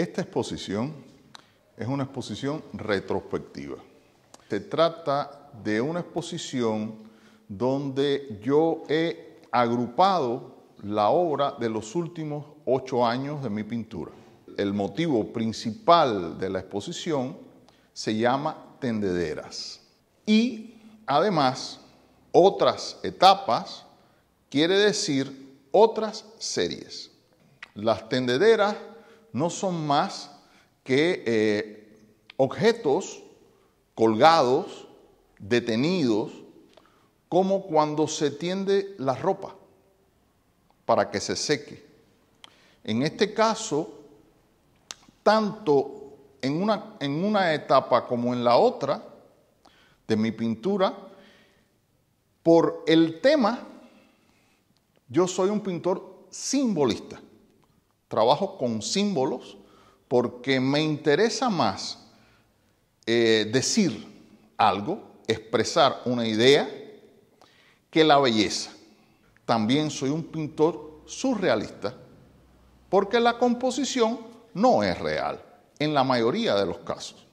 Esta exposición es una exposición retrospectiva. Se trata de una exposición donde yo he agrupado la obra de los últimos ocho años de mi pintura. El motivo principal de la exposición se llama tendederas. Y además, otras etapas quiere decir otras series. Las tendederas no son más que eh, objetos colgados, detenidos, como cuando se tiende la ropa para que se seque. En este caso, tanto en una etapa como en la otra de mi pintura, por el tema, yo soy un pintor simbolista trabajo con símbolos porque me interesa más eh, decir algo, expresar una idea, que la belleza. También soy un pintor surrealista porque la composición no es real en la mayoría de los casos.